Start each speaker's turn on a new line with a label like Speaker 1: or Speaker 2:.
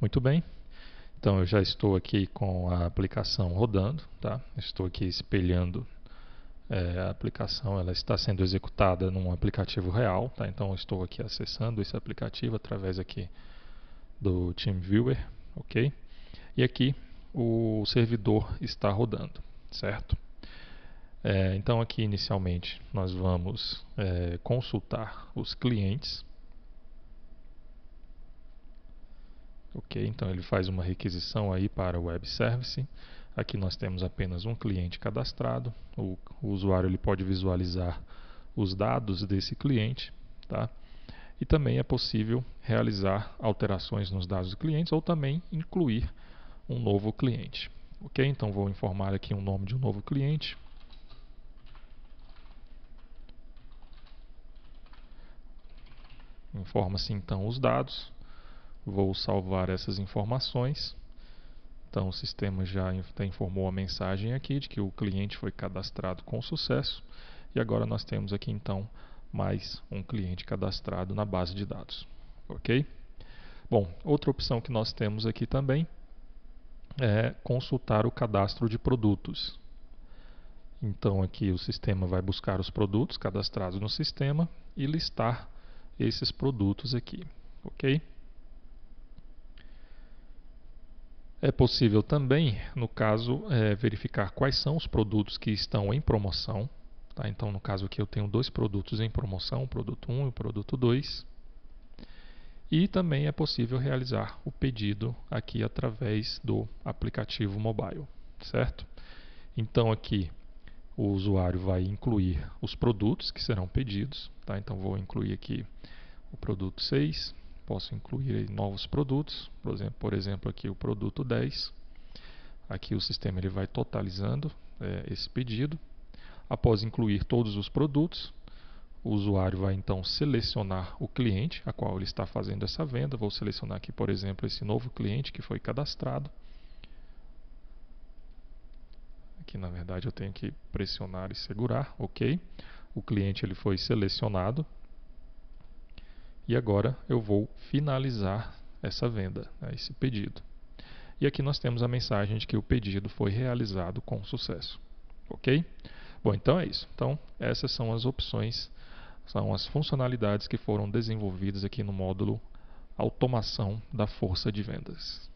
Speaker 1: Muito bem. Então eu já estou aqui com a aplicação rodando, tá? Estou aqui espelhando é, a aplicação, ela está sendo executada num aplicativo real, tá? Então eu estou aqui acessando esse aplicativo através aqui do TeamViewer, ok? E aqui o servidor está rodando, certo? É, então aqui inicialmente nós vamos é, consultar os clientes, Ok, então ele faz uma requisição aí para o web service. Aqui nós temos apenas um cliente cadastrado. O, o usuário ele pode visualizar os dados desse cliente, tá? E também é possível realizar alterações nos dados do cliente ou também incluir um novo cliente. Ok, então vou informar aqui o um nome de um novo cliente. Informa-se então os dados Vou salvar essas informações. Então o sistema já informou a mensagem aqui de que o cliente foi cadastrado com sucesso. E agora nós temos aqui então mais um cliente cadastrado na base de dados. Ok? Bom, outra opção que nós temos aqui também é consultar o cadastro de produtos. Então aqui o sistema vai buscar os produtos cadastrados no sistema e listar esses produtos aqui, ok? É possível também, no caso, é, verificar quais são os produtos que estão em promoção. Tá? Então, no caso aqui, eu tenho dois produtos em promoção, o produto 1 e o produto 2. E também é possível realizar o pedido aqui através do aplicativo mobile, certo? Então, aqui, o usuário vai incluir os produtos que serão pedidos. Tá? Então, vou incluir aqui o produto 6, Posso incluir novos produtos, por exemplo, por exemplo aqui o produto 10. Aqui o sistema ele vai totalizando é, esse pedido. Após incluir todos os produtos, o usuário vai então selecionar o cliente a qual ele está fazendo essa venda. Vou selecionar aqui, por exemplo, esse novo cliente que foi cadastrado. Aqui, na verdade, eu tenho que pressionar e segurar, ok. O cliente ele foi selecionado, e agora eu vou finalizar essa venda, né, esse pedido. E aqui nós temos a mensagem de que o pedido foi realizado com sucesso. Ok? Bom, então é isso. Então, essas são as opções, são as funcionalidades que foram desenvolvidas aqui no módulo Automação da Força de Vendas.